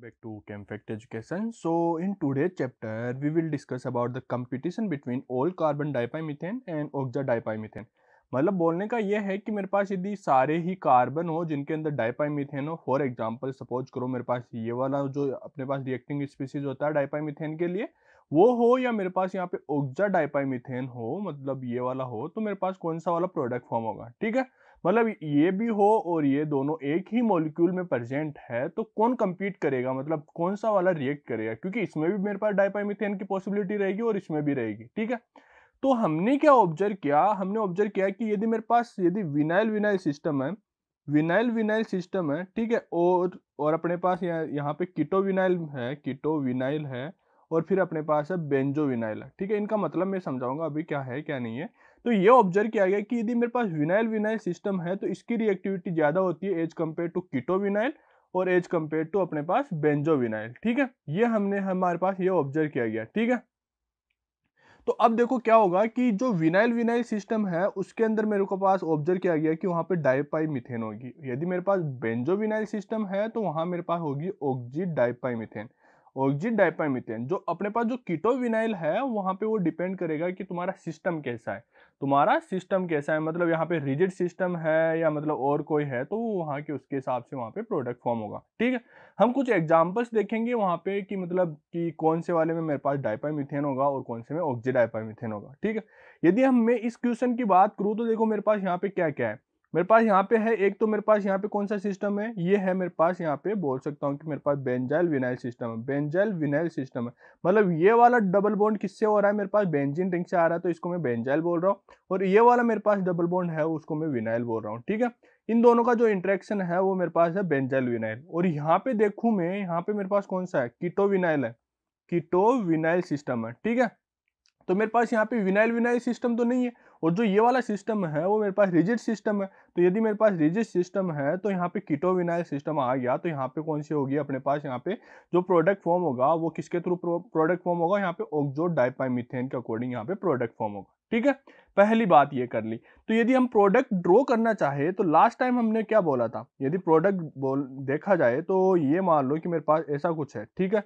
back to ChemFact Education. So in today's chapter, we will discuss about the competition between all carbon dipymethane and oxa dipymethane. मतलब बोलने का ये है कि मेरे पास यदि सारे ही कार्बन हो जिनके अंदर डाइपाइमीथेन हो फॉर एग्जांपल सपोज करो मेरे पास ये वाला जो अपने पास रिएक्टिंग स्पीसीज होता है डाइपाइमीथेन के लिए वो हो या मेरे पास यहाँ पे ओक्जा डाइपाइमिथेन हो मतलब ये वाला हो तो मेरे पास कौन सा वाला प्रोडक्ट फॉर्म होगा ठीक है मतलब ये भी हो और ये दोनों एक ही मॉलिक्यूल में प्रेजेंट है तो कौन कम्पीट करेगा मतलब कौन सा वाला रिएक्ट करेगा क्योंकि इसमें भी मेरे पास डाइपाइमिथेन की पॉसिबिलिटी रहेगी और इसमें भी रहेगी ठीक है तो हमने क्या ऑब्जर्व किया हमने ऑब्जर्व किया कि यदि मेरे पास यदि विनाइल विनाइल सिस्टम है विनाइल विनाइल सिस्टम है ठीक है और और अपने पास यहाँ यहाँ पे किटो विनाइल है किटो विनाइल है और फिर अपने पास है बेंजो विनाइल है ठीक है इनका मतलब मैं समझाऊंगा अभी क्या है क्या नहीं है तो ये ऑब्जर्व किया गया कि यदि मेरे पास विनाइल विनाइल सिस्टम है तो इसकी रिएक्टिविटी ज़्यादा होती है as compared to keto vinyl और एज कम्पेयर टू अपने पास बेंजो विनाइल ठीक है ये हमने हमारे पास ये ऑब्जर्व किया गया ठीक है तो अब देखो क्या होगा कि जो विनाइल विनाइल सिस्टम है उसके अंदर मेरे को पास ऑब्जर्व किया गया कि वहाँ पे डाइपाई मिथेन होगी यदि मेरे पास बेंजो विनाइल सिस्टम है तो वहाँ मेरे पास होगी ऑक्जी डाइपाई मिथेन ऑक्जिन डाइपामिथेन जो अपने पास जो कीटो विनाइल है वहाँ पे वो डिपेंड करेगा कि तुम्हारा सिस्टम कैसा है तुम्हारा सिस्टम कैसा है मतलब यहाँ पे रिजिड सिस्टम है या मतलब और कोई है तो वो वहाँ के उसके हिसाब से वहाँ पे प्रोडक्ट फॉर्म होगा ठीक है हम कुछ एग्जाम्पल्स देखेंगे वहाँ पे कि मतलब कि कौन से वाले में मेरे पास डाइपामिथेन होगा और कौन से में ऑक्जी होगा ठीक है यदि हम मैं इस क्वेश्चन की बात करूँ तो देखो मेरे पास यहाँ पे क्या क्या है मेरे पास यहाँ पे है एक तो मेरे पास यहाँ पे कौन सा सिस्टम है ये है मेरे पास यहाँ पे बोल सकता हूँ कि मेरे पास बेंजाइल विनाइल सिस्टम है बेंजाइल विनाइल सिस्टम है मतलब ये वाला डबल बॉन्ड किससे हो रहा है मेरे पास बेंजिन रिंग से आ रहा है तो इसको मैं बेंजाइल बोल रहा हूँ और ये वाला मेरे पास डबल बॉन्ड है उसको मैं विनाइल बोल रहा हूँ ठीक है इन दोनों का जो इंट्रैक्शन है वो मेरे पास है बेंजाइल विनाइल और यहाँ पे देखूँ मैं यहाँ पे मेरे पास कौन सा है कीटो विनाइल है कीटो विनाइल सिस्टम है ठीक है तो मेरे पास यहाँ पे विनाइल विनाइल सिस्टम तो नहीं है और जो ये वाला सिस्टम है वो मेरे पास रिजिड सिस्टम है तो यदि मेरे पास रिजिड सिस्टम है तो यहाँ पे कीटोविनाइल सिस्टम आ गया तो यहाँ पे कौन सी होगी अपने पास यहाँ पे जो प्रोडक्ट फॉर्म होगा वो किसके थ्रू प्रोडक्ट फॉर्म होगा यहाँ पे ओक्जो डाइपाइमिथेन के अकॉर्डिंग यहाँ पे प्रोडक्ट फॉर्म होगा ठीक है पहली बात ये कर ली तो यदि हम प्रोडक्ट ड्रॉ करना चाहे तो लास्ट टाइम हमने क्या बोला था यदि प्रोडक्ट बोल देखा जाए तो ये मान लो कि मेरे पास ऐसा कुछ है ठीक है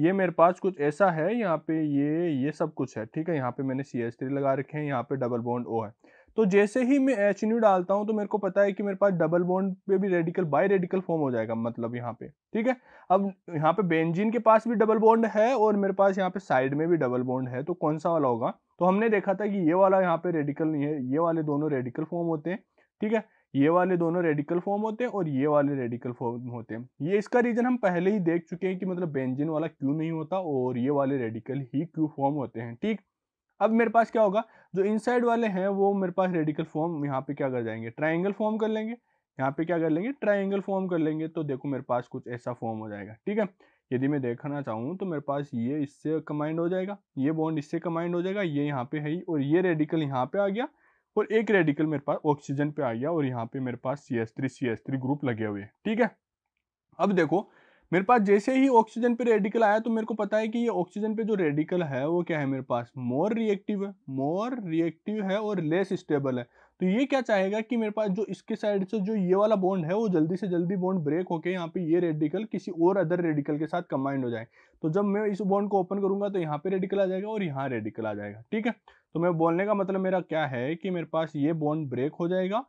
ये मेरे पास कुछ ऐसा है यहाँ पे ये ये सब कुछ है ठीक है यहाँ पे मैंने सी एस थ्री लगा रखे हैं यहाँ पे डबल बॉन्ड ओ है तो जैसे ही मैं एच न्यू डालता हूँ तो मेरे को पता है कि मेरे पास डबल बॉन्ड पे भी रेडिकल बाई रेडिकल फॉर्म हो जाएगा मतलब यहाँ पे ठीक है अब यहाँ पे बेंजीन के पास भी डबल बॉन्ड है और मेरे पास यहाँ पे साइड में भी डबल बॉन्ड है तो कौन सा वाला होगा तो हमने देखा था कि ये वाला यहाँ पे रेडिकल नहीं है ये वाले दोनों रेडिकल फॉर्म होते हैं ठीक है ये वाले दोनों रेडिकल फॉर्म होते हैं और ये वाले रेडिकल फॉर्म होते हैं ये इसका रीज़न हम पहले ही देख चुके हैं कि मतलब बेंजिन वाला क्यों नहीं होता और ये वाले रेडिकल ही क्यों फॉर्म होते हैं ठीक अब मेरे पास क्या होगा जो इनसाइड वाले हैं वो मेरे पास रेडिकल फॉर्म यहाँ पे क्या कर जाएंगे ट्राइंगल फॉर्म कर लेंगे यहाँ पे क्या कर लेंगे ट्राइंगल फॉर्म कर लेंगे तो देखो मेरे पास कुछ ऐसा फॉर्म हो जाएगा ठीक है यदि मैं देखना चाहूँ तो मेरे पास ये इससे कमाइंड हो जाएगा ये बॉन्ड इससे कमाइंड हो जाएगा ये यहाँ पे है ही और ये रेडिकल यहाँ पे आ गया और एक रेडिकल मेरे पास ऑक्सीजन पे आ गया और यहाँ पे मेरे पास C S three C S three group लगे हुए हैं ठीक है अब देखो मेरे पास जैसे ही ऑक्सीजन पे रेडिकल आया तो मेरे को पता है कि ये ऑक्सीजन पे जो रेडिकल है वो क्या है मेरे पास मोर रिएक्टिव है मोर रिएक्टिव है और लेस स्टेबल है तो ये क्या चाहेगा कि मेरे पास जो इसके साइड से जो ये वाला बॉन्ड है वो जल्दी से जल्दी बॉन्ड ब्रेक होके यहाँ पे ये रेडिकल किसी और अदर रेडिकल के साथ कंबाइंड हो जाए तो जब मैं इस बॉन्ड को ओपन करूंगा तो यहाँ पे रेडिकल आ जाएगा और यहाँ रेडिकल आ जाएगा ठीक है तो मैं बोलने का मतलब मेरा क्या है कि मेरे पास ये बॉन्ड ब्रेक हो जाएगा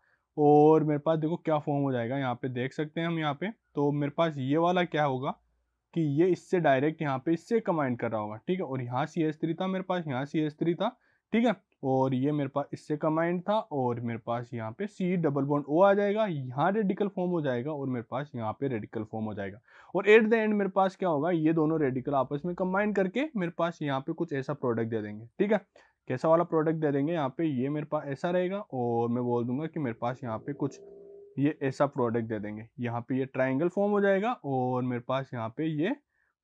और मेरे पास देखो क्या फॉर्म हो जाएगा यहाँ पे देख सकते हैं हम यहाँ पे तो मेरे पास ये वाला क्या होगा कि ये इससे डायरेक्ट यहाँ पे इससे कमाइंड कर रहा होगा ठीक है और यहाँ सी एस थ्री था मेरे पास यहाँ सी एस थ्री था ठीक है और ये मेरे पास इससे कमाइंड था और मेरे पास यहाँ पे सी डबल बॉन्ड ओ आ जाएगा यहाँ रेडिकल फॉर्म हो जाएगा और मेरे पास यहाँ पे रेडिकल फॉर्म हो जाएगा और एट द एंड मेरे पास क्या होगा ये दोनों रेडिकल आपस में कम्बाइंड करके मेरे पास यहाँ पे कुछ ऐसा प्रोडक्ट दे देंगे ठीक है कैसा वाला प्रोडक्ट दे देंगे यहाँ पे ये मेरे पास ऐसा रहेगा और मैं बोल दूंगा कि मेरे पास यहाँ पे कुछ ये ऐसा प्रोडक्ट दे देंगे यहाँ पे ये ट्राइंगल फॉर्म हो जाएगा और मेरे पास यहाँ पे ये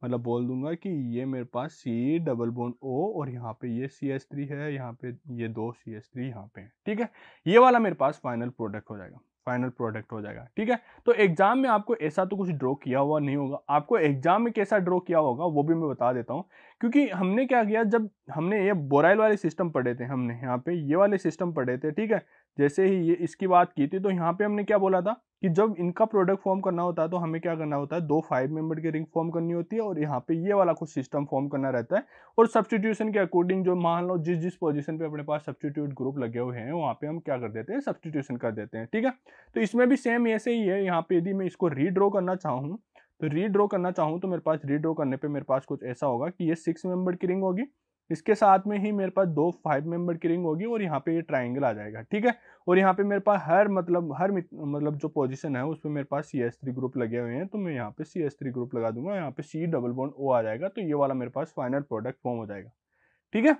मतलब बोल दूंगा कि ये मेरे पास सी डबल बोन ओ और यहाँ पे ये सी एस थ्री है यहाँ पे ये दो सी एस थ्री यहाँ पे है ठीक है ये वाला मेरे पास फाइनल प्रोडक्ट हो जाएगा फाइनल प्रोडक्ट हो जाएगा ठीक है तो एग्जाम में आपको ऐसा तो कुछ ड्रॉ किया हुआ नहीं होगा आपको एग्जाम में कैसा ड्रॉ किया होगा वो भी मैं बता देता हूँ क्योंकि हमने क्या किया जब हमने ये बोराइल वाले सिस्टम पढ़े थे हमने यहाँ पे ये वाले सिस्टम पढ़े थे ठीक है जैसे ही ये इसकी बात की थी तो यहाँ पे हमने क्या बोला था कि जब इनका प्रोडक्ट फॉर्म करना होता है तो हमें क्या करना होता है दो फाइव मेंबर की रिंग फॉर्म करनी होती है और यहाँ पे ये वाला कुछ सिस्टम फॉर्म करना रहता है और सब्सटीट्यूशन के अकॉर्डिंग जो मान लो जिस जिस पोजीशन पे अपने पास सब्सटीट्यूट ग्रुप लगे हुए हैं वहाँ पे हम क्या कर देते हैं सब्सटीट्यूशन कर देते हैं ठीक है तो इसमें भी सेम ऐसे ही है यहाँ पे यदि मैं इसको रीड्रॉ करना चाहूँ तो रीड्रॉ करना चाहूँ तो मेरे पास रीड्रॉ करने पे मेरे पास कुछ ऐसा होगा कि ये सिक्स मेंबर की रिंग होगी इसके साथ में ही मेरे पास दो फाइव मेंबर की रिंग होगी और यहाँ पे ये ट्राइंगल आ जाएगा ठीक है और यहाँ पे मेरे पास हर मतलब हर मतलब जो पोजीशन है उसमें मेरे पास सी एस थ्री ग्रुप लगे हुए हैं तो मैं यहाँ पे सी एस थ्री ग्रुप लगा दूंगा यहाँ पे सी डबल बॉन्ड ओ आ जाएगा तो ये वाला मेरे पास फाइनल प्रोडक्ट फॉर्म हो जाएगा ठीक है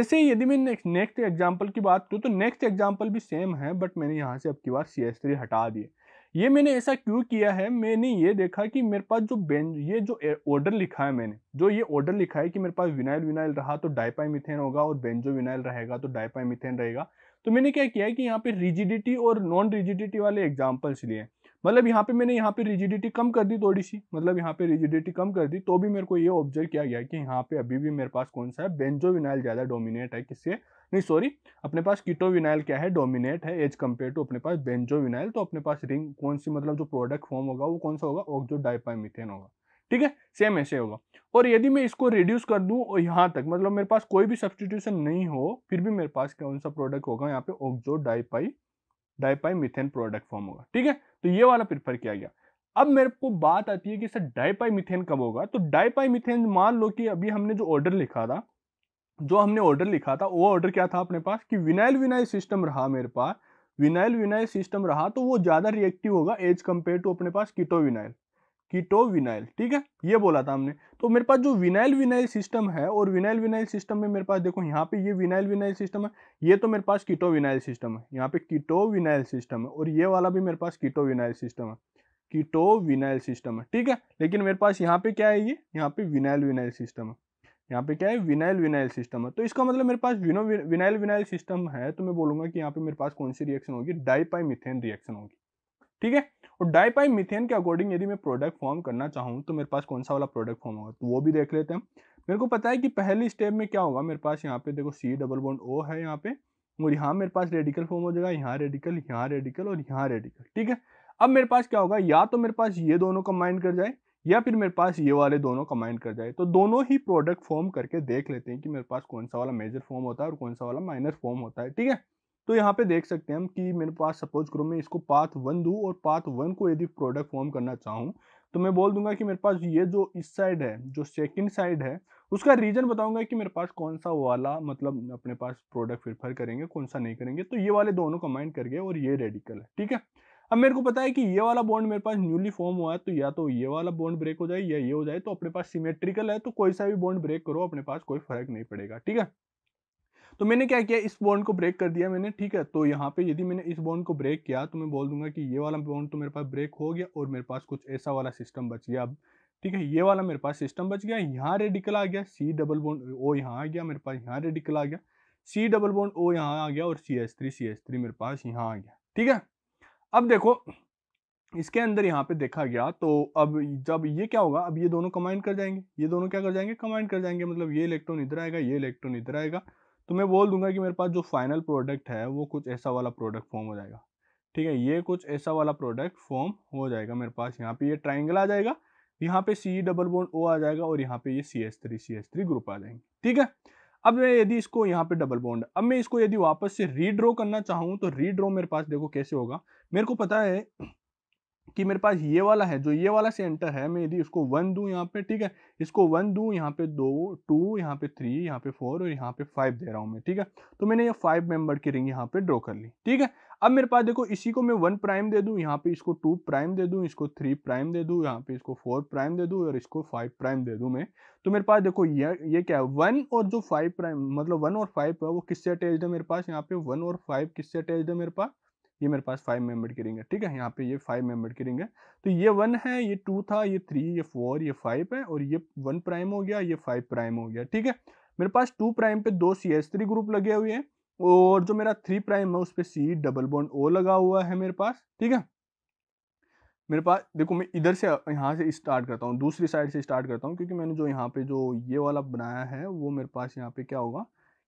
ऐसे ही यदि मैं नेक्स्ट एग्जाम्पल की बात करूँ तो नेक्स्ट एग्जाम्पल भी सेम है बट मैंने यहाँ से अब की बार सी एस थ्री हटा दिए ये मैंने ऐसा क्यों किया है मैंने ये देखा कि मेरे पास जो बेन ये जो ऑर्डर लिखा है मैंने जो ये ऑर्डर लिखा है कि मेरे पास विनाइल विनाइल रहा तो डाइपाइमिथेन होगा और बेंजो विनाइल रहेगा तो डाइपाइमिथेन रहेगा तो मैंने क्या किया है कि यहाँ पे रिजिडिटी और नॉन रिजिडिटी वाले एग्जाम्पल्स लिए मतलब यहाँ पे मैंने यहाँ पे रिजिडिटी कम कर दी थोड़ी सी मतलब यहाँ पे रिजिडिटी कम कर दी तो भी मेरे को ये ऑब्जर्व किया गया कि यहाँ पे अभी भी मेरे पास कौन सा है बेंजो विनाइल ज़्यादा डोमिनेट है किससे नहीं सॉरी अपने पास कीटोविनाइल क्या है डोमिनेट है एज कम्पेयर टू अपने पास बेंजोविनाइल तो अपने पास रिंग कौन सी मतलब जो प्रोडक्ट फॉर्म होगा वो कौन सा होगा ऑक्जो डाइपामिथेन होगा ठीक है सेम ऐसे होगा और यदि मैं इसको रिड्यूस कर दूं और यहाँ तक मतलब मेरे पास कोई भी सब्सटीट्यूशन नहीं हो फिर भी मेरे पास कौन सा प्रोडक्ट होगा यहाँ पे oxo di pi di pi methane product form होगा ठीक है तो ये वाला प्रिफर किया गया अब मेरे को बात आती है कि सर डाइपाई मिथेन कब होगा तो डाइपाई मिथेन मान लो कि अभी हमने जो ऑर्डर लिखा था जो हमने ऑर्डर लिखा था वो ऑर्डर क्या था अपने पास कि विनाइल विनाइल सिस्टम रहा मेरे पास विनाइल विनाइल सिस्टम रहा तो वो ज़्यादा रिएक्टिव होगा एज कम्पेयर टू अपने पास कीटो विनाइल कीटो विनाइल ठीक है ये बोला था हमने तो मेरे पास जो विनाइल विनाइल सिस्टम है और विनाइल विनाइल सिस्टम में मेरे पास देखो यहाँ पे ये विनाइल विनाइल सिस्टम है ये तो मेरे पास कीटो विनाइल सिस्टम है यहाँ पे कीटो विनाइल सिस्टम है और ये वाला भी मेरे पास कीटो विनाइल सिस्टम है कीटो विनाइल सिस्टम है ठीक है लेकिन मेरे पास यहाँ पे क्या है ये यहाँ पे विनाइल विनाइल सिस्टम है यहाँ पे क्या है विनाइल विनाइल सिस्टम है तो इसका मतलब मेरे पास विनो विनाइल विनाइल सिस्टम है तो मैं बोलूँगा कि यहाँ पे मेरे पास कौन सी रिएक्शन होगी डाईपाई मिथेन रिएक्शन होगी ठीक है और डाईपाई मिथेन के अकॉर्डिंग यदि मैं प्रोडक्ट फॉर्म करना चाहूँ तो मेरे पास कौन सा वाला प्रोडक्ट फॉर्म होगा तो वो भी देख लेते हैं मेरे को पता है कि पहली स्टेप में क्या होगा मेरे पास यहाँ पे देखो सी डबल बॉन्ड ओ है यहाँ पे और यहाँ मेरे पास रेडिकल फॉर्म हो जाएगा यहाँ रेडिकल यहाँ रेडिकल और यहाँ रेडिकल ठीक है अब मेरे पास क्या होगा या तो मेरे पास ये दोनों कंबाइन कर जाए या फिर मेरे पास ये वाले दोनों कमाइंड कर जाए तो दोनों ही प्रोडक्ट फॉर्म करके देख लेते हैं कि मेरे पास कौन सा वाला मेजर फॉर्म होता है और कौन सा वाला माइनर फॉर्म होता है ठीक है तो यहाँ पे देख सकते हैं हम कि मेरे पास सपोज करो मैं इसको पाथ वन दूँ और पाथ वन को यदि प्रोडक्ट फॉर्म करना चाहूँ तो मैं बोल दूंगा कि मेरे पास ये जो इस साइड है जो सेकंड साइड है उसका रीजन बताऊंगा कि मेरे पास कौन सा वाला मतलब अपने पास प्रोडक्ट प्रिफर करेंगे कौन सा नहीं करेंगे तो ये वाले दोनों कमाइंड कर गए और ये रेडिकल है ठीक है अब मेरे को पता है कि ये वाला बॉन्ड मेरे पास न्यूली फॉर्म हुआ है तो या तो ये वाला बॉन्ड ब्रेक हो जाए या ये हो जाए तो अपने पास सिमेट्रिकल है तो कोई सा भी बॉन्ड ब्रेक करो अपने पास कोई फर्क नहीं पड़ेगा ठीक है तो मैंने क्या किया इस बॉन्ड को ब्रेक कर दिया मैंने ठीक है तो यहाँ पे यदि मैंने इस बॉन्ड को ब्रेक किया तो मैं बोल दूंगा कि ये वाला बॉन्ड तो मेरे पास ब्रेक हो गया और मेरे पास कुछ ऐसा वाला सिस्टम बच गया अब ठीक है ये वाला मेरे पास सिस्टम बच गया यहाँ रेडिकल आ गया सी डबल बॉन्ड ओ यहाँ आ गया मेरे पास यहाँ रेडिकल आ गया सी डबल बॉन्ड ओ यहाँ आ गया और C S three C S three मेरे पास यहाँ आ गया ठीक है अब देखो इसके अंदर यहाँ पे देखा गया तो अब जब ये क्या होगा अब ये दोनों कमाइंड कर जाएंगे ये दोनों क्या कर जाएंगे कमाइंड कर जाएंगे मतलब ये इलेक्ट्रॉन इधर आएगा ये इलेक्ट्रॉन इधर आएगा तो मैं बोल दूंगा कि मेरे पास जो फाइनल प्रोडक्ट है वो कुछ ऐसा वाला प्रोडक्ट फॉर्म हो जाएगा ठीक है ये कुछ ऐसा वाला प्रोडक्ट फॉर्म हो जाएगा मेरे पास यहाँ पे ये ट्राइंगल आ जाएगा यहाँ पे सी डबल बोन ओ आ जाएगा और यहाँ पे ये C S three C S three group आ जाएंगे ठीक है अब मैं यदि इसको यहाँ पे डबल बॉन्ड अब मैं इसको यदि वापस से रीड्रॉ करना चाहूँ तो रीड्रॉ मेरे पास देखो कैसे होगा मेरे को पता है कि मेरे पास ये वाला है जो ये वाला सेंटर है मैं यदि इसको वन दूँ यहाँ पे ठीक है इसको वन दूँ यहाँ पे दो टू यहाँ पे थ्री यहाँ पे फोर और यहाँ पे फाइव दे रहा हूँ मैं ठीक है तो मैंने ये फाइव मेंबर की रिंग यहाँ पे ड्रॉ कर ली ठीक है अब मेरे पास देखो इसी को मैं वन प्राइम दे दूँ यहाँ पे इसको टू प्राइम दे दूँ इसको थ्री प्राइम दे दूँ यहाँ पे इसको फोर प्राइम दे दूँ और इसको फाइव प्राइम दे दूँ मैं तो मेरे पास देखो ये ये क्या है वन और जो फाइव प्राइम मतलब वन और फाइव है वो किससे अटैच है मेरे पास यहाँ पे वन और फाइव किससे अटैच है मेरे पास ये मेरे पास फाइव मेम्बर की रिंग है ठीक है यहाँ पे ये फाइव मेम्बर की रिंग है तो ये वन है ये टू था ये थ्री ये फोर ये फाइव है और ये वन प्राइम हो गया ये फाइव प्राइम हो गया ठीक है मेरे पास टू प्राइम पे दो सी एस थ्री ग्रुप लगे हुए हैं और जो मेरा थ्री प्राइम है उस पर सी डबल बॉन्ड ओ लगा हुआ है मेरे पास ठीक है मेरे पास देखो मैं इधर से यहाँ से स्टार्ट करता हूँ दूसरी साइड से स्टार्ट करता हूँ क्योंकि मैंने जो यहाँ पे जो ये वाला बनाया है वो मेरे पास यहाँ पे क्या होगा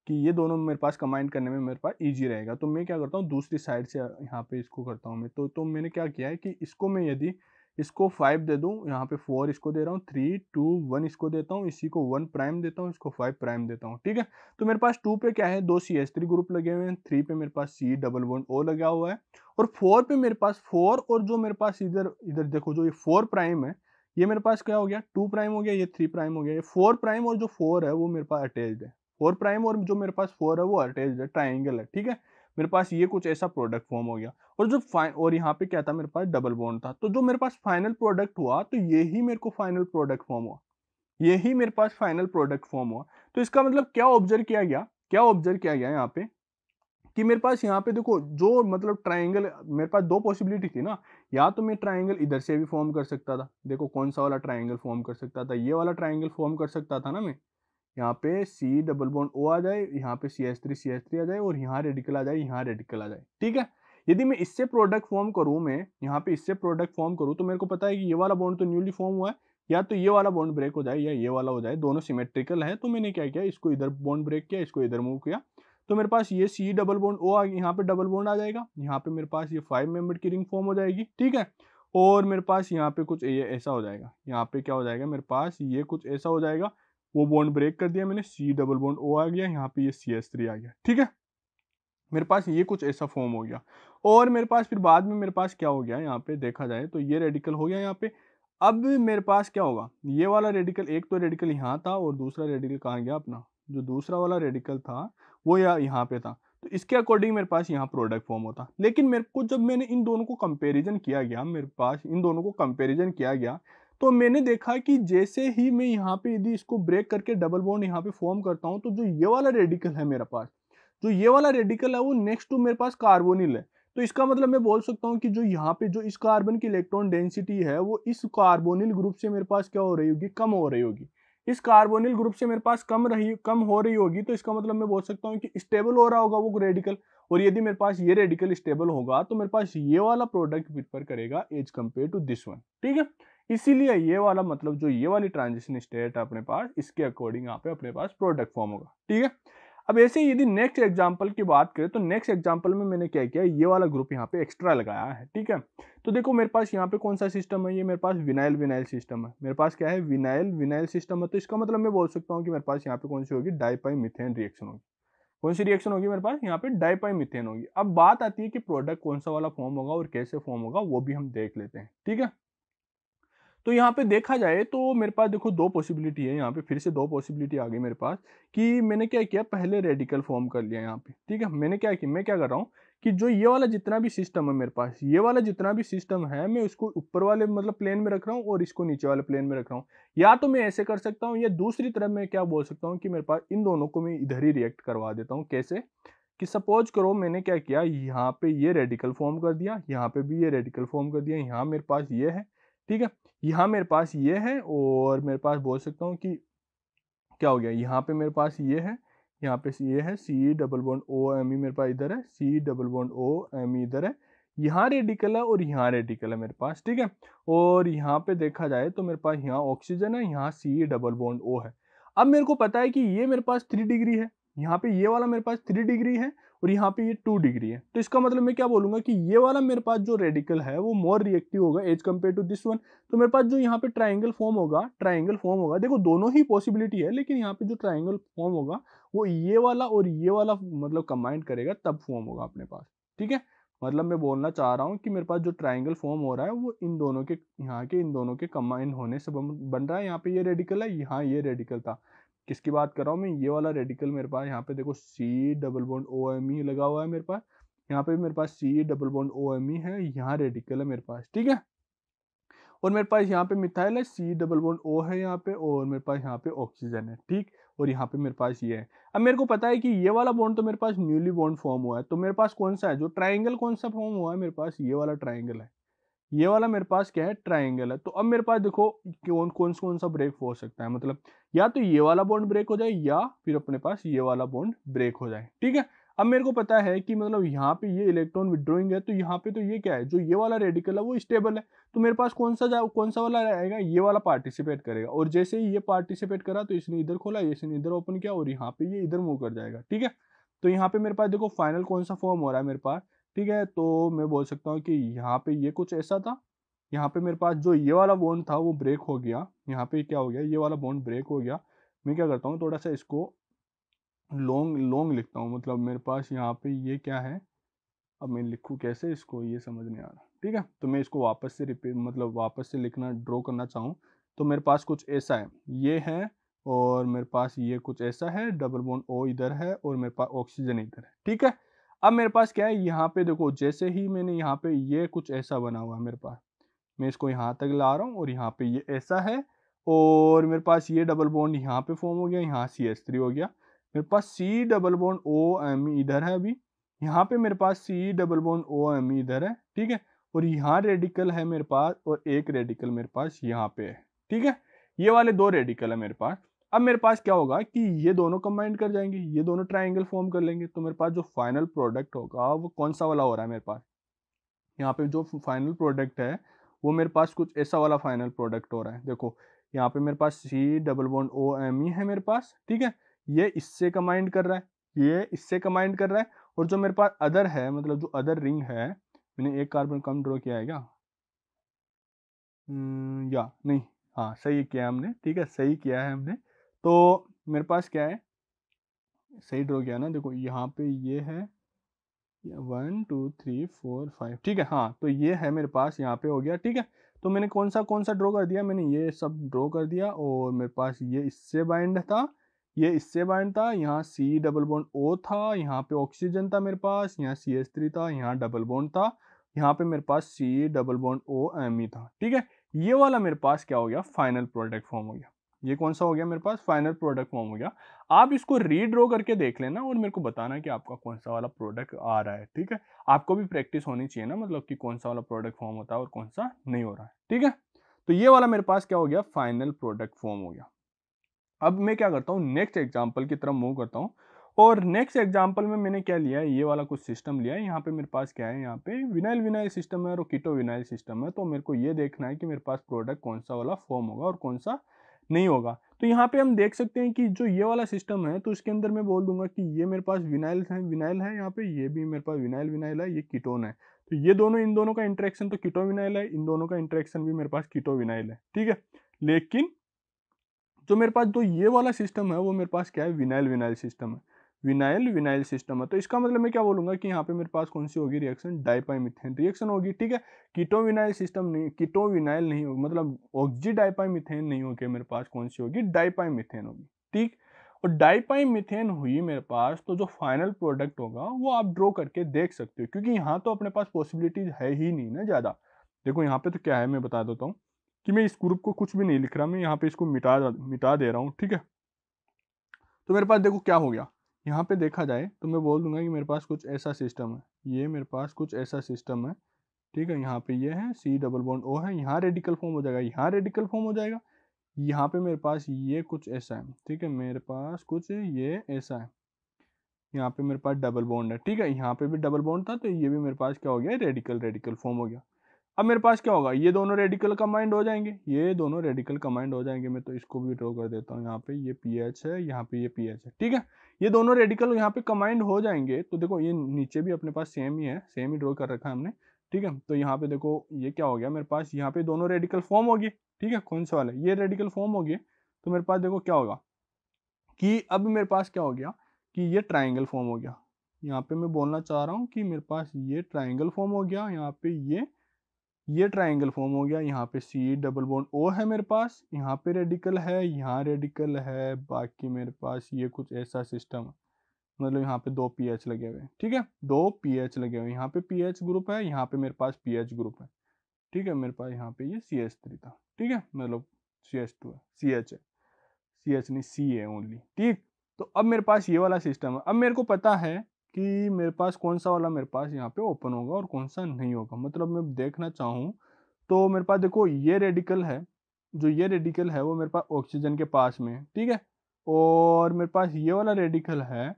कि ये दोनों मेरे पास कमाइंड करने में मेरे पास इजी रहेगा तो मैं क्या करता हूँ दूसरी साइड से यहाँ पे इसको करता हूँ मैं तो तो मैंने क्या किया है कि इसको मैं यदि इसको फाइव दे दूँ यहाँ पे फोर इसको दे रहा हूँ थ्री टू वन इसको देता हूँ इसी को वन प्राइम देता हूँ इसको फाइव प्राइम देता हूँ ठीक है तो मेरे पास टू पे क्या है दो सी एस थ्री ग्रुप लगे हुए हैं थ्री पे मेरे पास सी डबल वन ओ लगा हुआ है और फोर पे मेरे पास फोर और जो मेरे पास इधर इधर देखो जो ये फोर प्राइम है ये मेरे पास क्या हो गया टू प्राइम हो गया ये थ्री प्राइम हो गया ये फोर प्राइम और जो फोर है वो मेरे पास अटैच है फोर प्राइम और जो मेरे पास फोर है वो अटैच्ड है ट्राइंगल है ठीक है मेरे पास ये कुछ ऐसा प्रोडक्ट फॉर्म हो गया और जो फाइन और यहाँ पे क्या था मेरे पास डबल बोन था तो जो मेरे पास फाइनल प्रोडक्ट हुआ तो यही मेरे को फाइनल प्रोडक्ट फॉर्म हुआ यही मेरे पास फाइनल प्रोडक्ट फॉर्म हुआ तो इसका मतलब क्या ऑब्जर्व किया गया क्या ऑब्जर्व किया गया यहाँ पे कि मेरे पास यहाँ पे देखो जो मतलब ट्राइंगल मेरे पास दो पॉसिबिलिटी थी ना या तो मैं ट्राइंगल इधर से भी फॉर्म कर सकता था देखो कौन सा वाला ट्राइंगल फॉर्म कर सकता था ये वाला ट्राइंगल फॉर्म कर सकता था ना मैं यहाँ पे सी डबल बॉन्ड ओ आ जाए यहाँ पे C S three C S three आ जाए और यहाँ रेडिकल आ जाए यहाँ रेडिकल आ जाए ठीक है यदि मैं इससे प्रोडक्ट फॉर्म करूँ मैं यहाँ पे इससे प्रोडक्ट फॉर्म करूँ तो मेरे को पता है कि ये वाला बॉन्ड तो न्यूली फॉर्म हुआ है या तो ये वाला बॉन्ड ब्रेक हो जाए या ये वाला हो जाए दोनों सिमेट्रिकल है तो मैंने क्या किया इसको इधर बॉन्ड ब्रेक किया इसको इधर मूव किया तो मेरे पास ये सी डबल बॉन्ड ओ आ यहाँ पे डबल बॉन्ड आ जाएगा यहाँ पे मेरे पास ये फाइव मेंबर की रिंग फॉर्म हो जाएगी ठीक है और मेरे पास यहाँ पे कुछ ये ऐसा हो जाएगा यहाँ पे क्या हो जाएगा मेरे पास ये कुछ ऐसा हो जाएगा वो बॉन्ड ब्रेक कर दिया मैंने सी डबल बॉन्ड ओ आ गया यहाँ पे ये सी एस थ्री आ गया ठीक है मेरे पास ये कुछ ऐसा फॉर्म हो गया और मेरे पास फिर बाद में मेरे पास क्या हो गया यहाँ पे देखा जाए तो ये रेडिकल हो गया यहाँ पे अब मेरे पास क्या होगा ये वाला रेडिकल एक तो रेडिकल यहाँ था और दूसरा रेडिकल कहाँ गया अपना जो दूसरा वाला रेडिकल था वो या यहाँ पे था तो इसके अकॉर्डिंग मेरे पास यहाँ प्रोडक्ट फॉर्म होता लेकिन मेरे को जब मैंने इन दोनों को कंपैरिजन किया गया मेरे पास इन दोनों को कंपैरिजन किया गया तो मैंने देखा कि जैसे ही मैं यहाँ पे यदि इसको ब्रेक करके डबल बॉन्ड यहाँ पे फॉर्म करता हूँ तो जो ये वाला रेडिकल है मेरे पास जो ये वाला रेडिकल है वो नेक्स्ट टू मेरे पास कार्बोनिल है तो इसका मतलब मैं बोल सकता हूँ कि जो यहाँ पे जो इस कार्बन की इलेक्ट्रॉन डेंसिटी है वो इस कार्बोनिल ग्रुप से मेरे पास क्या हो रही होगी कम हो रही होगी इस कार्बोनिल ग्रुप से मेरे पास कम रही कम हो रही होगी तो इसका मतलब मैं बोल सकता हूँ कि स्टेबल हो रहा होगा वो रेडिकल और यदि मेरे पास ये रेडिकल स्टेबल होगा तो मेरे पास ये वाला प्रोडक्ट प्रिफर करेगा as compared to this one ठीक है इसीलिए ये वाला मतलब जो ये वाली ट्रांजिशन स्टेट है अपने पास इसके अकॉर्डिंग यहाँ पे अपने पास प्रोडक्ट फॉर्म होगा ठीक है अब ऐसे यदि नेक्स्ट एग्जाम्पल की बात करें तो नेक्स्ट एग्जाम्पल में मैंने क्या किया ये वाला ग्रुप यहाँ पे एक्स्ट्रा लगाया है ठीक है तो देखो मेरे पास यहाँ पे कौन सा सिस्टम है ये मेरे पास विनाइल विनाइल सिस्टम है मेरे पास क्या है विनाइल विनाइल सिस्टम है तो इसका मतलब मैं बोल सकता हूँ कि मेरे पास यहाँ पे कौन सी होगी डाईपाई मिथेन रिएक्शन होगी कौन सी रिएक्शन होगी मेरे पास यहाँ पे डाईपाई मिथेन होगी अब बात आती है कि प्रोडक्ट कौन सा वाला फॉर्म होगा और कैसे फॉर्म होगा वो भी हम देख लेते हैं ठीक है तो यहाँ पे देखा जाए तो मेरे पास देखो दो पॉसिबिलिटी है यहाँ पे फिर से दो पॉसिबिलिटी आ गई मेरे पास कि मैंने क्या किया पहले रेडिकल फॉर्म कर लिया यहाँ पे ठीक है मैंने क्या किया मैं क्या कर रहा हूँ कि जो ये वाला जितना भी सिस्टम है मेरे पास ये वाला जितना भी सिस्टम है मैं उसको ऊपर वाले मतलब प्लेन में रख रहा हूँ और इसको नीचे वाले प्लेन में रख रहा हूँ या तो मैं ऐसे कर सकता हूँ या दूसरी तरफ मैं क्या बोल सकता हूँ कि मेरे पास इन दोनों को मैं इधर ही रिएक्ट करवा देता हूँ कैसे कि सपोज करो मैंने क्या किया यहाँ पे ये रेडिकल फॉर्म कर दिया यहाँ पे भी ये रेडिकल फॉर्म कर दिया यहाँ मेरे पास ये है ठीक है यहाँ मेरे पास ये है और मेरे पास बोल सकता हूँ कि क्या हो गया यहाँ पे मेरे पास ये है यहाँ पे ये है C double bond O M E मेरे पास इधर है C double bond O M E इधर है यहाँ रेडिकल है और यहाँ रेडिकल है मेरे पास ठीक है और यहाँ पे देखा जाए तो मेरे पास यहाँ ऑक्सीजन है यहाँ सी डबल बॉन्ड ओ है अब मेरे को पता है कि ये मेरे पास थ्री डिग्री है यहाँ पे ये वाला मेरे पास थ्री डिग्री है और यहाँ पे ये टू डिग्री है तो इसका मतलब मैं क्या बोलूँगा कि ये वाला मेरे पास जो रेडिकल है वो मोर रिएक्टिव होगा as compared to this one तो मेरे पास जो यहाँ पे ट्राइंगल फॉर्म होगा ट्राइंगल फॉर्म होगा देखो दोनों ही पॉसिबिलिटी है लेकिन यहाँ पे जो ट्राइंगल फॉर्म होगा वो ये वाला और ये वाला मतलब कंबाइंड करेगा तब फॉर्म होगा अपने पास ठीक है मतलब मैं बोलना चाह रहा हूँ कि मेरे पास जो ट्राइंगल फॉर्म हो रहा है वो इन दोनों के यहाँ के इन दोनों के कम्बाइंड होने से बन रहा है यहाँ पे ये रेडिकल है यहाँ ये रेडिकल था किसकी बात कर रहा हूँ मैं ये वाला रेडिकल मेरे पास यहाँ पे देखो C double bond O M E लगा हुआ है मेरे पास यहाँ पे मेरे पास C double bond O M E है यहाँ रेडिकल है मेरे पास ठीक है और मेरे पास यहाँ पे मिथाइल है सी डबल बॉन्ड ओ है यहाँ पे और मेरे पास यहाँ पे ऑक्सीजन है ठीक और यहाँ पे मेरे पास ये है अब मेरे को पता है कि ये वाला बॉन्ड तो मेरे पास न्यूली बॉन्ड फॉर्म हुआ है तो मेरे पास कौन सा है जो ट्राइंगल कौन सा फॉर्म हुआ है मेरे पास ये वाला ट्राइंगल है ये वाला मेरे पास क्या है ट्राइंगल है तो अब मेरे पास देखो कौन कौन सा कौन सा ब्रेक हो सकता है मतलब या तो ये वाला बॉन्ड ब्रेक हो जाए या फिर अपने पास ये वाला बॉन्ड ब्रेक हो जाए ठीक है अब मेरे को पता है कि मतलब यहाँ पे ये इलेक्ट्रॉन विड्रॉइंग है तो यहाँ पे तो ये क्या है जो ये वाला रेडिकल है वो स्टेबल है तो मेरे पास कौन सा जा कौन सा वाला रहेगा ये वाला पार्टिसिपेट करेगा और जैसे ही ये पार्टिसिपेट करा तो इसने इधर खोला इसने इधर ओपन किया और यहाँ पे ये इधर मूव कर जाएगा ठीक है तो यहाँ पे मेरे पास देखो फाइनल कौन सा फॉर्म हो रहा है मेरे पास ठीक है तो मैं बोल सकता हूँ कि यहाँ पे ये कुछ ऐसा था यहाँ पे मेरे पास जो ये वाला बॉन्ड था वो ब्रेक हो गया यहाँ पे क्या हो गया ये वाला बॉन्ड ब्रेक हो गया मैं क्या करता हूँ थोड़ा सा इसको लॉन्ग लॉन्ग लिखता हूँ मतलब मेरे पास यहाँ पे ये क्या है अब मैं लिखूँ कैसे इसको ये समझ नहीं आ रहा ठीक है तो मैं इसको वापस से रिपीट मतलब वापस से लिखना ड्रॉ करना चाहूँ तो मेरे पास कुछ ऐसा है ये है और मेरे पास ये कुछ ऐसा है डबल बोन ओ इधर है और मेरे पास ऑक्सीजन इधर है ठीक है अब मेरे पास क्या है यहाँ पे देखो जैसे ही मैंने यहाँ पे ये कुछ ऐसा बना हुआ है मेरे पास मैं इसको यहाँ तक ला रहा हूँ और यहाँ पे ये ऐसा है और मेरे पास ये डबल बॉन्ड यहाँ पे फॉर्म हो गया यहाँ सी एस थ्री हो गया मेरे पास C double bond O M e इधर है अभी यहाँ पे मेरे पास C double bond O M e इधर है ठीक है और यहाँ रेडिकल है मेरे पास और एक रेडिकल मेरे पास यहाँ पे है ठीक है ये वाले दो रेडिकल है मेरे पास अब मेरे पास क्या होगा कि ये दोनों कंबाइंड कर जाएंगे ये दोनों ट्राइंगल फॉर्म कर लेंगे तो मेरे पास जो फाइनल प्रोडक्ट होगा वो कौन सा वाला हो रहा है मेरे पास यहाँ पे जो फाइनल प्रोडक्ट है वो मेरे पास कुछ ऐसा वाला फाइनल प्रोडक्ट हो रहा है देखो यहाँ पे मेरे पास C double bond O M E है मेरे पास ठीक है ये इससे कमाइंड कर रहा है ये इससे कमाइंड कर रहा है और जो मेरे पास अदर है मतलब जो अदर रिंग है मैंने एक कार्बन कम ड्रॉ किया है क्या hmm, या नहीं हाँ सही किया हमने ठीक है सही किया है हमने तो मेरे पास क्या है सही ड्रॉ किया ना देखो यहाँ पे ये है one two three four five ठीक है हाँ तो ये है मेरे पास यहाँ पे हो गया ठीक है तो मैंने कौन सा कौन सा ड्रॉ कर दिया मैंने ये सब ड्रॉ कर दिया और मेरे पास ये इससे बाइंड था ये इससे बाइंड था यहाँ सी डबल बोन ओ था यहाँ पे ऑक्सीजन था मेरे पास यहाँ सी एस थ्री था यहाँ डबल बॉन्ड था यहाँ पे मेरे पास C double bond O M E था ठीक है ये वाला मेरे पास क्या हो गया फाइनल प्रोडक्ट फॉर्म हो गया ये कौन सा हो गया मेरे पास फाइनल प्रोडक्ट फॉर्म हो गया आप इसको रीड्रॉ करके देख लेना और मेरे को बताना कि आपका कौन सा वाला प्रोडक्ट आ रहा है ठीक है आपको भी प्रैक्टिस होनी चाहिए ना मतलब कि कौन सा वाला प्रोडक्ट फॉर्म होता है और कौन सा नहीं हो रहा है ठीक है तो ये वाला मेरे पास क्या हो गया फाइनल प्रोडक्ट फॉर्म हो गया अब मैं क्या करता हूँ नेक्स्ट एग्जाम्पल की तरफ मूव करता हूँ और नेक्स्ट एग्जाम्पल में मैंने क्या लिया है ये वाला कुछ सिस्टम लिया है यहाँ पे मेरे पास क्या है यहाँ पे विनाइल विनाइल सिस्टम है और किटो विनाइल सिस्टम है तो मेरे को ये देखना है कि मेरे पास प्रोडक्ट कौन सा वाला फॉर्म होगा और कौन सा नहीं होगा तो यहाँ पे हम देख सकते हैं कि जो ये वाला सिस्टम है तो इसके अंदर मैं बोल दूंगा कि ये मेरे पास विनाइल है विनाइल है यहाँ पे ये भी मेरे पास विनाइल विनाइल है ये कीटोन है तो ये दोनों इन दोनों का इंट्रेक्शन तो कीटो विनाइल है इन दोनों का इंट्रेक्शन भी मेरे पास कीटो विनाइल है ठीक है लेकिन जो मेरे पास जो ये वाला सिस्टम है वो मेरे पास क्या है विनाइल विनाइल सिस्टम है विनाइल विनाइल सिस्टम है तो इसका मतलब मैं क्या बोलूँगा कि यहाँ पे मेरे पास कौन सी होगी रिएक्शन डाइपाइमिथेन रिएक्शन होगी ठीक है कीटो विनाइल सिस्टम नहीं कीटो विनाइल नहीं होगी मतलब ऑक्जी डाइपाइमिथेन नहीं होगी मेरे पास कौन सी होगी डाइपाइमिथेन होगी ठीक और डाइपाइमिथेन हुई मेरे पास तो जो फाइनल प्रोडक्ट होगा वो आप ड्रॉ करके देख सकते हो क्योंकि यहाँ तो अपने पास पॉसिबिलिटीज है ही नहीं ना ज़्यादा देखो यहाँ पे तो क्या है मैं बता देता हूँ कि मैं इस ग्रुप को कुछ भी नहीं लिख रहा मैं यहाँ पे इसको मिटा मिटा दे रहा हूँ ठीक है तो मेरे पास देखो क्या हो गया यहाँ पे देखा जाए तो मैं बोल दूंगा कि मेरे पास कुछ ऐसा सिस्टम है ये मेरे पास कुछ ऐसा सिस्टम है ठीक है यहाँ पे ये है सी डबल बॉन्ड ओ है यहाँ रेडिकल फॉर्म हो जाएगा यहाँ रेडिकल फॉर्म हो जाएगा यहाँ पे मेरे पास ये कुछ ऐसा है ठीक है मेरे पास कुछ ये ऐसा है यहाँ पे मेरे पास डबल बॉन्ड है ठीक है यहाँ पे भी डबल बॉन्ड था तो ये भी मेरे पास क्या हो गया रेडिकल रेडिकल फॉर्म हो गया अब मेरे पास क्या होगा ये दोनों रेडिकल कम्बाइंड हो जाएंगे ये दोनों रेडिकल कम्बाइंड हो जाएंगे मैं तो इसको भी ड्रॉ कर देता हूँ यहाँ पे ये पी एच है यहाँ पे ये पी एच है ठीक है ये दोनों रेडिकल यहाँ पे कम्बाइंड हो जाएंगे तो देखो ये नीचे भी अपने पास सेम ही है सेम ही ड्रॉ कर रखा है हमने ठीक है तो यहाँ पे देखो ये क्या हो गया मेरे पास यहाँ पे दोनों रेडिकल फॉर्म हो गए ठीक है कौन सा वाले ये रेडिकल फॉर्म हो गए तो मेरे पास देखो क्या होगा कि अब मेरे पास क्या हो गया कि ये ट्राइंगल फॉर्म हो गया यहाँ पे मैं बोलना चाह रहा हूँ कि मेरे पास ये ट्राइंगल फॉर्म हो गया यहाँ पे ये ये ट्राइंगल फॉर्म हो गया यहाँ पे सी डबल बॉन्ड ओ है मेरे पास यहाँ पे रेडिकल है यहाँ रेडिकल है बाकी मेरे पास ये कुछ ऐसा सिस्टम मतलब यहाँ पे दो पी लगे हुए ठीक है दो पी लगे हुए यहाँ पे पी ग्रुप है यहाँ पे मेरे पास पी ग्रुप है ठीक है मेरे पास यहाँ पे ये सी एच थ्री था ठीक है मतलब सी एच टू है सी एच है सी एच नहीं सी है ओनली ठीक तो अब मेरे पास ये वाला सिस्टम है अब मेरे को पता है कि मेरे पास कौन सा वाला मेरे पास यहाँ पे ओपन होगा और कौन सा नहीं होगा मतलब मैं देखना चाहूँ तो मेरे पास देखो ये रेडिकल है जो ये रेडिकल है वो मेरे पास ऑक्सीजन के पास में ठीक है और मेरे पास ये वाला रेडिकल है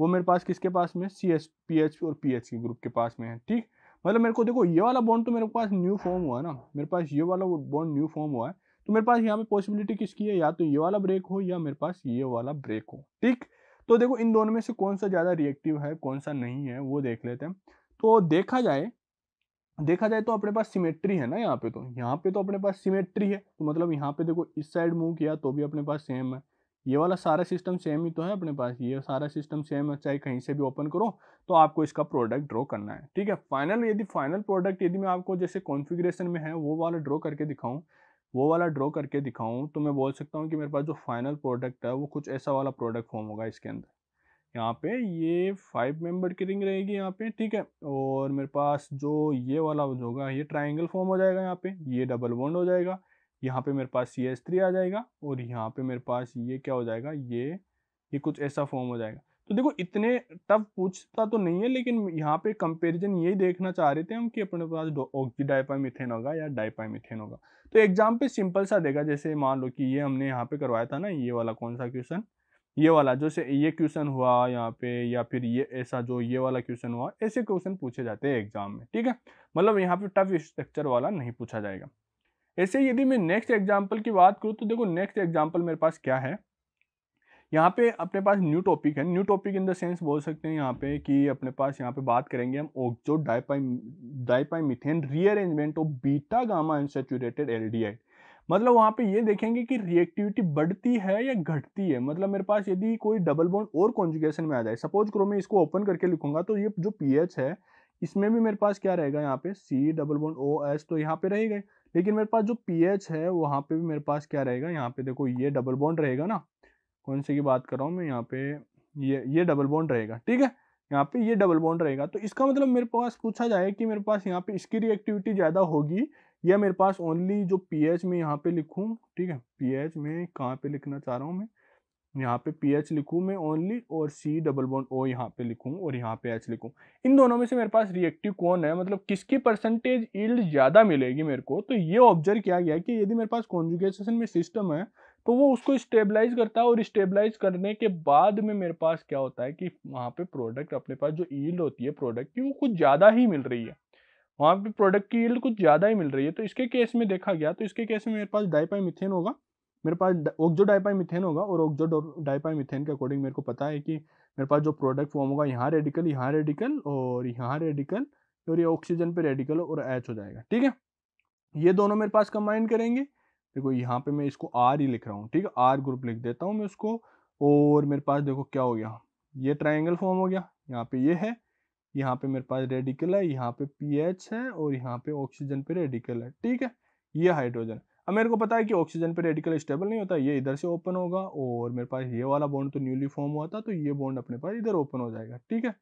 वो मेरे पास किसके पास में सी एस पी एच और पी एच के ग्रुप के पास में है ठीक मतलब मेरे को देखो ये वाला बॉन्ड तो मेरे पास न्यू फॉर्म हुआ ना मेरे पास ये वाला बॉन्ड न्यू फॉर्म हुआ है तो मेरे पास यहाँ पे पॉसिबिलिटी किसकी है या तो ये वाला ब्रेक हो या मेरे पास ये वाला ब्रेक हो ठीक तो देखो इन दोनों में से कौन सा ज़्यादा रिएक्टिव है कौन सा नहीं है वो देख लेते हैं तो देखा जाए देखा जाए तो अपने पास सिमेट्री है ना यहाँ पे तो यहाँ पे तो अपने पास सिमेट्री है तो मतलब यहाँ पे देखो इस साइड मूव किया तो भी अपने पास सेम है ये वाला सारा सिस्टम सेम ही तो है अपने पास ये सारा सिस्टम सेम है चाहे कहीं से भी ओपन करो तो आपको इसका प्रोडक्ट ड्रॉ करना है ठीक है फाइनल यदि फाइनल प्रोडक्ट यदि मैं आपको जैसे कॉन्फ़िगरेशन में है वो वाला ड्रॉ करके दिखाऊं वो वाला ड्रॉ करके दिखाऊँ तो मैं बोल सकता हूँ कि मेरे पास जो फाइनल प्रोडक्ट है वो कुछ ऐसा वाला प्रोडक्ट फॉर्म होगा इसके अंदर यहाँ पे ये फाइव मेंबर की रिंग रहेगी यहाँ पे ठीक है और मेरे पास जो ये वाला होगा ये ट्राइंगल फॉर्म हो जाएगा यहाँ पे ये डबल बॉन्ड हो जाएगा यहाँ पे मेरे पास सी एस थ्री आ जाएगा और यहाँ पे मेरे पास ये क्या हो जाएगा ये ये कुछ ऐसा फॉर्म हो जाएगा तो देखो इतने टफ पूछता तो नहीं है लेकिन यहाँ पे कंपेरिजन यही देखना चाह रहे थे हम कि अपने पास ऑक्सी डाइपामिथेन होगा या डाइपामिथेन होगा तो एग्जाम पे सिंपल सा देगा जैसे मान लो कि ये हमने यहाँ पे करवाया था ना ये वाला कौन सा क्वेश्चन ये वाला जो से ये क्वेश्चन हुआ यहाँ पे या फिर ये ऐसा जो ये वाला क्वेश्चन हुआ ऐसे क्वेश्चन पूछे जाते हैं एग्जाम में ठीक है मतलब यहाँ पे टफ स्ट्रक्चर वाला नहीं पूछा जाएगा ऐसे यदि मैं नेक्स्ट एग्जाम्पल की बात करूँ तो देखो नेक्स्ट एग्जाम्पल मेरे पास क्या है यहाँ पे अपने पास न्यू टॉपिक है new topic in the sense बोल सकते हैं यहाँ पे कि अपने पास यहाँ पे बात करेंगे हम oxo di pi di pi methane rearrangement of beta gamma unsaturated L मतलब वहाँ पे ये देखेंगे कि रिएक्टिविटी बढ़ती है या घटती है मतलब मेरे पास यदि कोई डबल बॉन्ड और कॉन्जुगेशन में आ जाए सपोज करो मैं इसको ओपन करके लिखूंगा तो ये जो पी है इसमें भी मेरे पास क्या रहेगा यहाँ पे C double bond O S तो यहाँ पे रहेगा लेकिन मेरे पास जो पी है वहाँ पे भी मेरे पास क्या रहेगा यहाँ पे देखो ये डबल बॉन्ड रहेगा ना कौन से की बात कर रहा हूँ मैं यहाँ पे ये ये डबल बॉन्ड रहेगा ठीक है यहाँ पे ये डबल बॉन्ड रहेगा तो इसका मतलब मेरे पास पूछा जाए कि मेरे पास यहाँ पे इसकी रिएक्टिविटी ज़्यादा होगी या मेरे पास ओनली जो एच में यहाँ पे लिखूँ ठीक है एच में कहाँ पे लिखना चाह रहा हूँ मैं यहाँ पे पी एच लिखूँ मैं ओनली और सी डबल बॉन्ड ओ यहाँ पे लिखूँ और यहाँ पे एच लिखूँ इन दोनों में से मेरे पास रिएक्टिव कौन है मतलब किसकी परसेंटेज ईल्ड ज़्यादा मिलेगी मेरे को तो ये ऑब्जर्व किया गया कि यदि मेरे पास कॉन्जुगेशन में सिस्टम है तो वो उसको स्टेबलाइज करता है और स्टेबलाइज करने के बाद में मेरे पास क्या होता है कि वहाँ पे प्रोडक्ट अपने पास जो ईल्ड होती है प्रोडक्ट की वो कुछ ज़्यादा ही मिल रही है वहाँ पे प्रोडक्ट की ईल्ड कुछ ज़्यादा ही मिल रही है तो इसके केस में देखा गया तो इसके केस में मेरे पास डाइपाई मिथेन होगा मेरे पास ओक्जो डाइपाई मिथेन होगा और ओक्जो डाइपाई मिथेन के अकॉर्डिंग मेरे को पता है कि मेरे पास जो प्रोडक्ट फॉर्म होगा यहाँ रेडिकल यहाँ रेडिकल और यहाँ रेडिकल और ये ऑक्सीजन पर रेडिकल और एच हो जाएगा ठीक है ये दोनों मेरे पास कंबाइन करेंगे देखो यहाँ पे मैं इसको आर ही लिख रहा हूँ ठीक है आर ग्रुप लिख देता हूँ मैं उसको और मेरे पास देखो क्या हो गया ये ट्राइंगल फॉर्म हो गया यहाँ पे ये है यहाँ पे मेरे पास रेडिकल है यहाँ पे पी है और यहाँ पे ऑक्सीजन पे रेडिकल है ठीक है ये हाइड्रोजन अब मेरे को पता है कि ऑक्सीजन पे रेडिकल स्टेबल नहीं होता ये इधर से ओपन होगा और मेरे पास ये वाला बॉन्ड तो न्यूली फॉर्म हुआ था तो ये बॉन्ड अपने पास इधर ओपन हो जाएगा ठीक है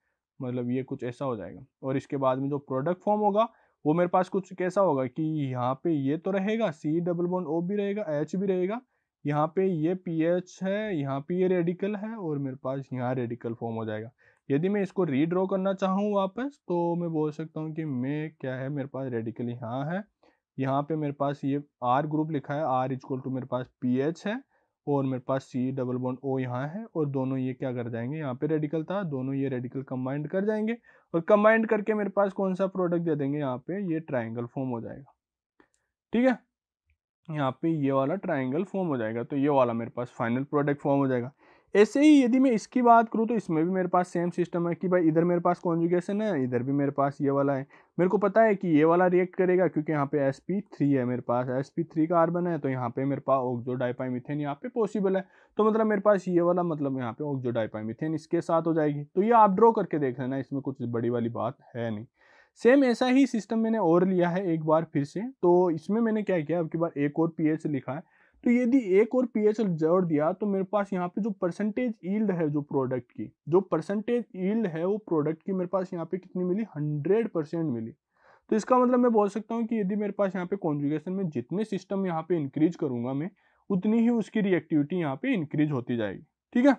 मतलब ये कुछ ऐसा हो जाएगा और इसके बाद में जो प्रोडक्ट फॉर्म होगा वो मेरे पास कुछ कैसा होगा कि यहाँ पे ये तो रहेगा सी डबल बॉन्ड ओ भी रहेगा एच भी रहेगा यहाँ पे ये पी एच है यहाँ पे ये रेडिकल है और मेरे पास यहाँ रेडिकल फॉर्म हो जाएगा यदि मैं इसको रीड्रॉ करना चाहूँ वापस तो मैं बोल सकता हूँ कि मैं क्या है मेरे पास रेडिकल यहाँ है यहाँ पे मेरे पास ये आर ग्रुप लिखा है आर इजक्वल टू मेरे पास पी एच है और मेरे पास सी डबल बॉन्ड ओ यहाँ है और दोनों ये क्या कर जाएंगे यहाँ पे रेडिकल था दोनों ये रेडिकल कम्बाइंड कर जाएंगे और कंबाइंड करके मेरे पास कौन सा प्रोडक्ट दे देंगे यहाँ पे ये ट्राइंगल फॉर्म हो जाएगा ठीक है यहाँ पे ये वाला ट्राइंगल फॉर्म हो जाएगा तो ये वाला मेरे पास फाइनल प्रोडक्ट फॉर्म हो जाएगा ऐसे ही यदि मैं इसकी बात करूँ तो इसमें भी मेरे पास सेम सिस्टम है कि भाई इधर मेरे पास कॉन्जुगेशन है इधर भी मेरे पास ये वाला है मेरे को पता है कि ये वाला रिएक्ट करेगा क्योंकि यहाँ पे एस पी थ्री है मेरे पास एस पी थ्री कार्बन है तो यहाँ पे मेरे पास ऑक्जो डाइपाइमिथेन यहाँ पे पॉसिबल है तो मतलब मेरे पास ये वाला मतलब यहाँ पे ऑक्जो डाइपाइमिथेन इसके साथ हो जाएगी तो ये आप ड्रॉ करके देख लेना इसमें कुछ बड़ी वाली बात है नहीं सेम ऐसा ही सिस्टम मैंने और लिया है एक बार फिर से तो इसमें मैंने क्या किया अब की बार एक और पी लिखा है तो यदि एक और पी जोड़ दिया तो मेरे पास यहाँ पे जो परसेंटेज ईल्ड है जो प्रोडक्ट की जो परसेंटेज ईल्ड है वो प्रोडक्ट की मेरे पास यहाँ पे कितनी मिली हंड्रेड परसेंट मिली तो इसका मतलब मैं बोल सकता हूँ कि यदि मेरे पास यहाँ पे कॉन्जुगेशन में जितने सिस्टम यहाँ पे इंक्रीज करूंगा मैं उतनी ही उसकी रिएक्टिविटी यहाँ पे इंक्रीज होती जाएगी ठीक है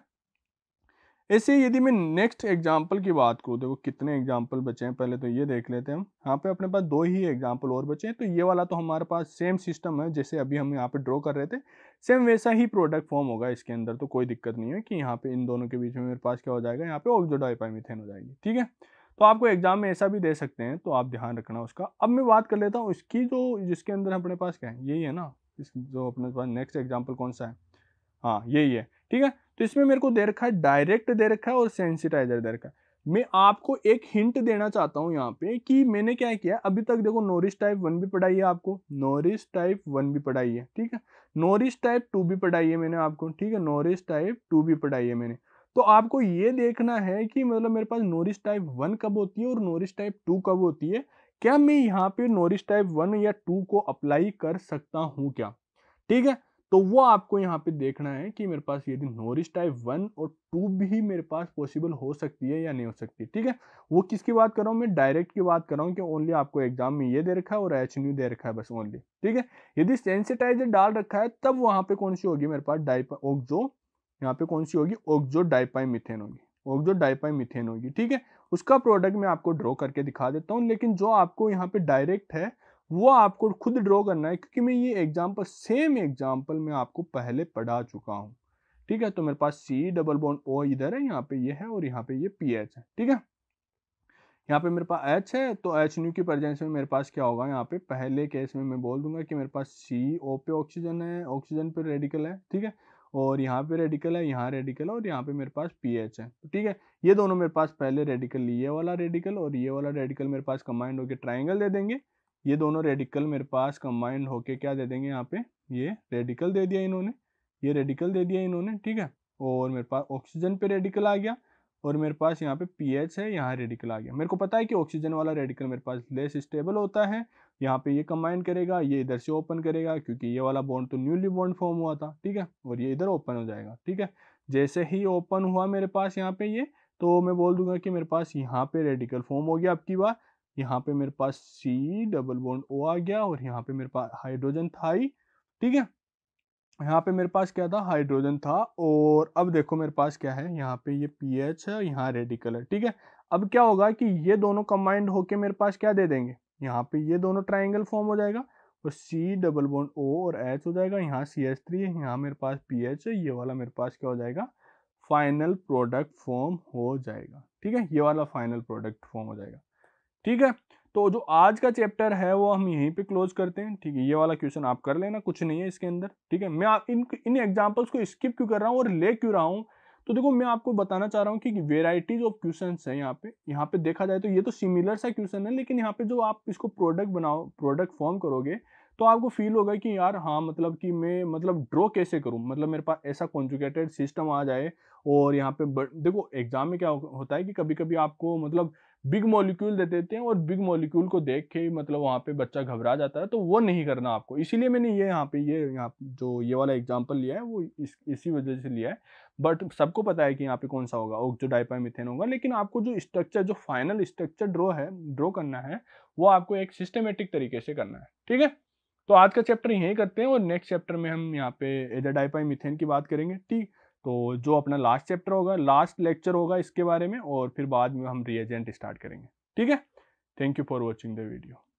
ऐसे यदि मैं नेक्स्ट एग्जाम्पल की बात करूँ देखो कितने एग्जाम्पल बचे हैं पहले तो ये देख लेते हैं हम यहाँ पे अपने पास दो ही एग्जाम्पल और बचे हैं तो ये वाला तो हमारे पास सेम सिस्टम है जैसे अभी हम यहाँ पे ड्रॉ कर रहे थे सेम वैसा ही प्रोडक्ट फॉर्म होगा इसके अंदर तो कोई दिक्कत नहीं है कि यहाँ पे इन दोनों के बीच में मेरे पास क्या हो जाएगा यहाँ पे ऑक्जोडाइपाइमिथेन हो जाएगी ठीक है तो आपको एग्जाम में ऐसा भी दे सकते हैं तो आप ध्यान रखना उसका अब मैं बात कर लेता हूँ उसकी जो जिसके अंदर अपने पास क्या है यही है ना इस जो अपने पास नेक्स्ट एग्जाम्पल कौन सा है हाँ यही है ठीक है तो इसमें मेरे को दे रखा है डायरेक्ट दे रखा है और सेंसिटाइजर दे रखा है मैं आपको एक हिंट देना चाहता हूँ यहाँ पे कि मैंने क्या किया अभी तक देखो नोरिस टाइप वन भी पढ़ाई है आपको नोरिस टाइप वन भी पढ़ाई है ठीक है नोरिस टाइप टू भी पढ़ाई है मैंने आपको ठीक है नोरिस टाइप टू भी पढ़ाई है मैंने तो आपको ये देखना है कि मतलब मेरे पास नोरिस टाइप वन कब होती है और नोरिस टाइप टू कब होती है क्या मैं यहाँ पे नोरिस टाइप वन या टू को अप्लाई कर सकता हूँ क्या ठीक है तो वो आपको यहाँ पे देखना है कि मेरे पास यदि नोरिस टाइप वन और टू भी मेरे पास पॉसिबल हो सकती है या नहीं हो सकती ठीक है वो किसकी बात कर रहा हूँ मैं डायरेक्ट की बात कर रहा हूँ कि ओनली आपको एग्जाम में ये दे रखा है और एच न्यू दे रखा है बस ओनली ठीक है यदि सेंसिटाइजर डाल रखा है तब वहाँ पे कौन सी होगी मेरे पास डाइपा ओक्जो यहाँ पे कौन सी होगी ओक्जो डाइपाई मिथेन होगी ओक्जो डाइपाई मिथेन होगी ठीक है उसका प्रोडक्ट मैं आपको ड्रॉ करके दिखा देता हूँ लेकिन जो आपको यहाँ पे डायरेक्ट है वो आपको खुद ड्रॉ करना है क्योंकि मैं ये एग्जाम्पल सेम एग्जाम्पल मैं आपको पहले पढ़ा चुका हूँ ठीक है तो मेरे पास सी डबल बॉन्ड ओ इधर है यहाँ पे ये है और यहाँ पे ये पी एच है ठीक है यहाँ पे मेरे पास एच है तो एच न्यू की प्रजेंस में मेरे पास क्या होगा यहाँ पे पहले केस में मैं बोल दूंगा कि मेरे पास सी ओ पे ऑक्सीजन है ऑक्सीजन पे रेडिकल है ठीक है और यहाँ पे रेडिकल है यहाँ रेडिकल है और यहाँ पे मेरे पास पी एच है ठीक है ये दोनों मेरे पास पहले रेडिकल ये वाला रेडिकल और ये वाला रेडिकल मेरे पास कंबाइंड होकर ट्राइंगल दे देंगे ये दोनों रेडिकल मेरे पास कंबाइंड होके क्या दे देंगे यहाँ पे ये रेडिकल दे दिया इन्होंने ये रेडिकल दे दिया इन्होंने ठीक है और मेरे पास ऑक्सीजन पे रेडिकल आ गया और मेरे पास यहाँ पे पी है यहाँ रेडिकल आ गया मेरे को पता है कि ऑक्सीजन वाला रेडिकल मेरे पास लेस स्टेबल होता है यहाँ पे ये कम्बाइन करेगा ये इधर से ओपन करेगा क्योंकि ये वाला बॉन्ड तो न्यूली बॉन्ड फॉर्म हुआ था ठीक है और ये इधर ओपन हो जाएगा ठीक है जैसे ही ओपन हुआ मेरे पास यहाँ पे ये तो मैं बोल दूंगा कि मेरे पास यहाँ पे रेडिकल फॉर्म हो गया आपकी बार यहाँ पे मेरे पास सी डबल बॉन्ड ओ आ गया और यहाँ पे मेरे पास हाइड्रोजन था ही ठीक है यहाँ पे मेरे पास क्या था हाइड्रोजन था और अब देखो मेरे पास क्या है यहाँ पे ये पी एच है यहाँ रेडिकल है ठीक है अब क्या होगा कि ये दोनों कंबाइंड होके मेरे पास क्या दे देंगे यहाँ पे ये दोनों ट्राइंगल फॉर्म हो जाएगा और सी डबल बॉन्ड ओ और एच हो जाएगा यहाँ सी एच थ्री है यहाँ मेरे पास पी एच है ये वाला मेरे पास क्या हो जाएगा फाइनल प्रोडक्ट फॉर्म हो जाएगा ठीक है ये वाला फाइनल प्रोडक्ट फॉर्म हो जाएगा ठीक है तो जो आज का चैप्टर है वो हम यहीं पे क्लोज करते हैं ठीक है ये वाला क्वेश्चन आप कर लेना कुछ नहीं है इसके अंदर ठीक है मैं आप इन इन एग्जांपल्स को स्किप क्यों कर रहा हूँ और ले क्यों रहा हूँ तो देखो मैं आपको बताना चाह रहा हूँ कि वेराइटीज ऑफ क्वेश्चन है यहाँ पे यहाँ पे देखा जाए तो ये तो सिमिलर सा क्वेश्चन है लेकिन यहाँ पे जो आप इसको प्रोडक्ट बनाओ प्रोडक्ट फॉर्म करोगे तो आपको फील होगा कि यार हाँ मतलब कि मैं मतलब ड्रॉ कैसे करूँ मतलब मेरे पास ऐसा कॉन्जुकेटेड सिस्टम आ जाए और यहाँ पे देखो एग्जाम में क्या होता है कि कभी कभी आपको मतलब बिग मॉलिक्यूल दे देते हैं और बिग मॉलिक्यूल को देख के मतलब वहाँ पे बच्चा घबरा जाता है तो वो नहीं करना आपको इसीलिए मैंने ये यहाँ पे ये यहाँ जो ये वाला एग्जाम्पल लिया है वो इस इसी वजह से लिया है बट सबको पता है कि यहाँ पे कौन सा होगा जो डाइपामिथेन होगा लेकिन आपको जो स्ट्रक्चर जो फाइनल स्ट्रक्चर ड्रॉ है ड्रॉ करना है वो आपको एक सिस्टमेटिक तरीके से करना है ठीक है तो आज का चैप्टर यहीं करते हैं और नेक्स्ट चैप्टर में हम यहाँ पे एजाडाइपाई मिथेन की बात करेंगे ठीक तो जो अपना लास्ट चैप्टर होगा लास्ट लेक्चर होगा इसके बारे में और फिर बाद में हम रिएजेंट स्टार्ट करेंगे ठीक है thank you for watching the video